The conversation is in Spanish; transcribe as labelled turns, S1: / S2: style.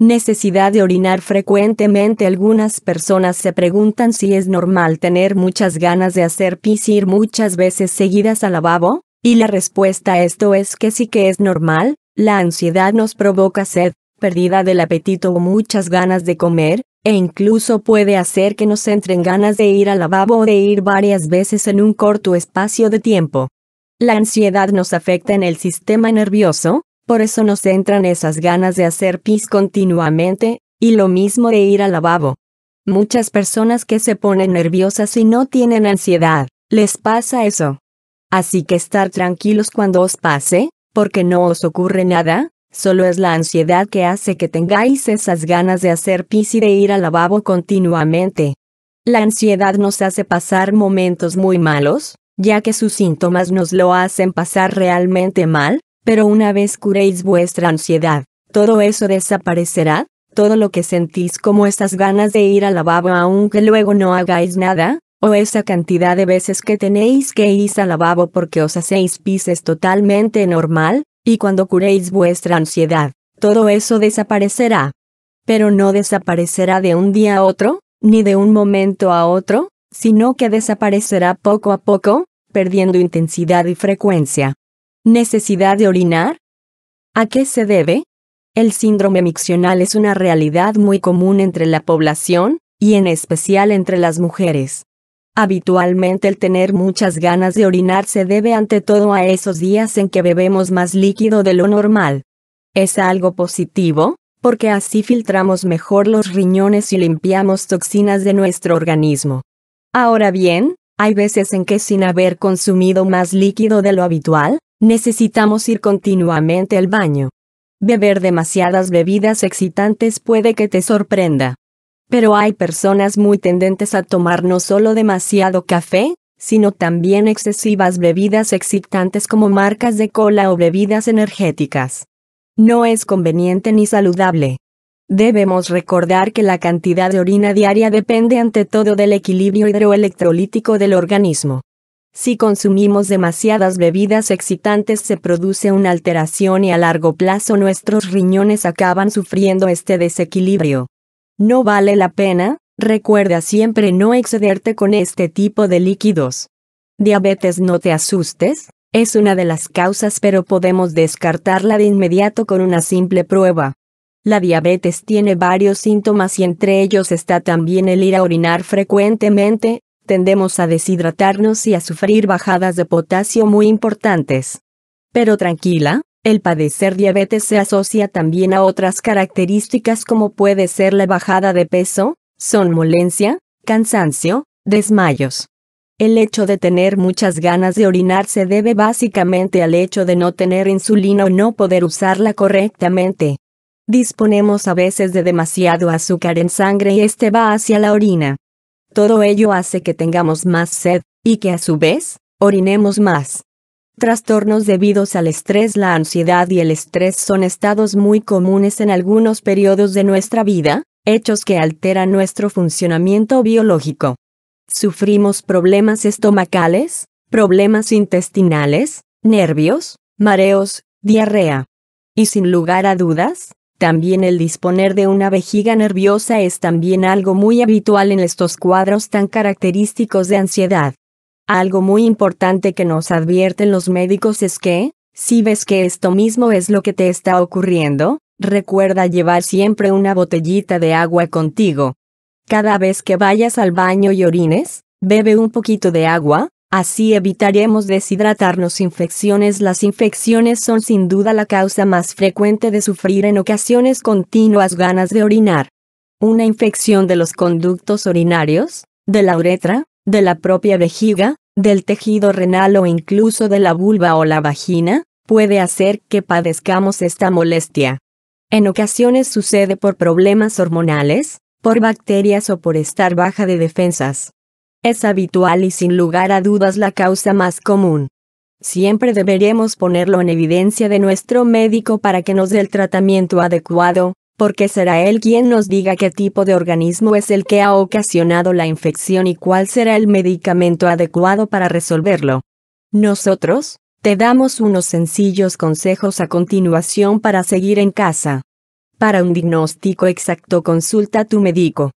S1: Necesidad de orinar frecuentemente Algunas personas se preguntan si es normal tener muchas ganas de hacer pis ir muchas veces seguidas al lavabo, y la respuesta a esto es que sí que es normal, la ansiedad nos provoca sed, pérdida del apetito o muchas ganas de comer, e incluso puede hacer que nos entren ganas de ir al lavabo o de ir varias veces en un corto espacio de tiempo. La ansiedad nos afecta en el sistema nervioso, por eso nos entran esas ganas de hacer pis continuamente, y lo mismo de ir al lavabo. Muchas personas que se ponen nerviosas y no tienen ansiedad, les pasa eso. Así que estar tranquilos cuando os pase, porque no os ocurre nada, solo es la ansiedad que hace que tengáis esas ganas de hacer pis y de ir al lavabo continuamente. La ansiedad nos hace pasar momentos muy malos, ya que sus síntomas nos lo hacen pasar realmente mal, pero una vez curéis vuestra ansiedad, todo eso desaparecerá, todo lo que sentís como esas ganas de ir al lavabo aunque luego no hagáis nada, o esa cantidad de veces que tenéis que ir al lavabo porque os hacéis pis es totalmente normal, y cuando curéis vuestra ansiedad, todo eso desaparecerá. Pero no desaparecerá de un día a otro, ni de un momento a otro, sino que desaparecerá poco a poco, perdiendo intensidad y frecuencia, ¿Necesidad de orinar? ¿A qué se debe? El síndrome miccional es una realidad muy común entre la población, y en especial entre las mujeres. Habitualmente el tener muchas ganas de orinar se debe ante todo a esos días en que bebemos más líquido de lo normal. Es algo positivo, porque así filtramos mejor los riñones y limpiamos toxinas de nuestro organismo. Ahora bien, hay veces en que sin haber consumido más líquido de lo habitual, Necesitamos ir continuamente al baño. Beber demasiadas bebidas excitantes puede que te sorprenda. Pero hay personas muy tendentes a tomar no solo demasiado café, sino también excesivas bebidas excitantes como marcas de cola o bebidas energéticas. No es conveniente ni saludable. Debemos recordar que la cantidad de orina diaria depende ante todo del equilibrio hidroelectrolítico del organismo. Si consumimos demasiadas bebidas excitantes se produce una alteración y a largo plazo nuestros riñones acaban sufriendo este desequilibrio. No vale la pena, recuerda siempre no excederte con este tipo de líquidos. Diabetes no te asustes, es una de las causas pero podemos descartarla de inmediato con una simple prueba. La diabetes tiene varios síntomas y entre ellos está también el ir a orinar frecuentemente, tendemos a deshidratarnos y a sufrir bajadas de potasio muy importantes. Pero tranquila, el padecer diabetes se asocia también a otras características como puede ser la bajada de peso, somnolencia, cansancio, desmayos. El hecho de tener muchas ganas de orinar se debe básicamente al hecho de no tener insulina o no poder usarla correctamente. Disponemos a veces de demasiado azúcar en sangre y este va hacia la orina. Todo ello hace que tengamos más sed, y que a su vez, orinemos más. Trastornos debidos al estrés La ansiedad y el estrés son estados muy comunes en algunos periodos de nuestra vida, hechos que alteran nuestro funcionamiento biológico. Sufrimos problemas estomacales, problemas intestinales, nervios, mareos, diarrea. Y sin lugar a dudas, también el disponer de una vejiga nerviosa es también algo muy habitual en estos cuadros tan característicos de ansiedad. Algo muy importante que nos advierten los médicos es que, si ves que esto mismo es lo que te está ocurriendo, recuerda llevar siempre una botellita de agua contigo. Cada vez que vayas al baño y orines, bebe un poquito de agua, Así evitaremos deshidratarnos infecciones. Las infecciones son sin duda la causa más frecuente de sufrir en ocasiones continuas ganas de orinar. Una infección de los conductos urinarios, de la uretra, de la propia vejiga, del tejido renal o incluso de la vulva o la vagina, puede hacer que padezcamos esta molestia. En ocasiones sucede por problemas hormonales, por bacterias o por estar baja de defensas es habitual y sin lugar a dudas la causa más común. Siempre deberemos ponerlo en evidencia de nuestro médico para que nos dé el tratamiento adecuado, porque será él quien nos diga qué tipo de organismo es el que ha ocasionado la infección y cuál será el medicamento adecuado para resolverlo. Nosotros, te damos unos sencillos consejos a continuación para seguir en casa. Para un diagnóstico exacto consulta a tu médico.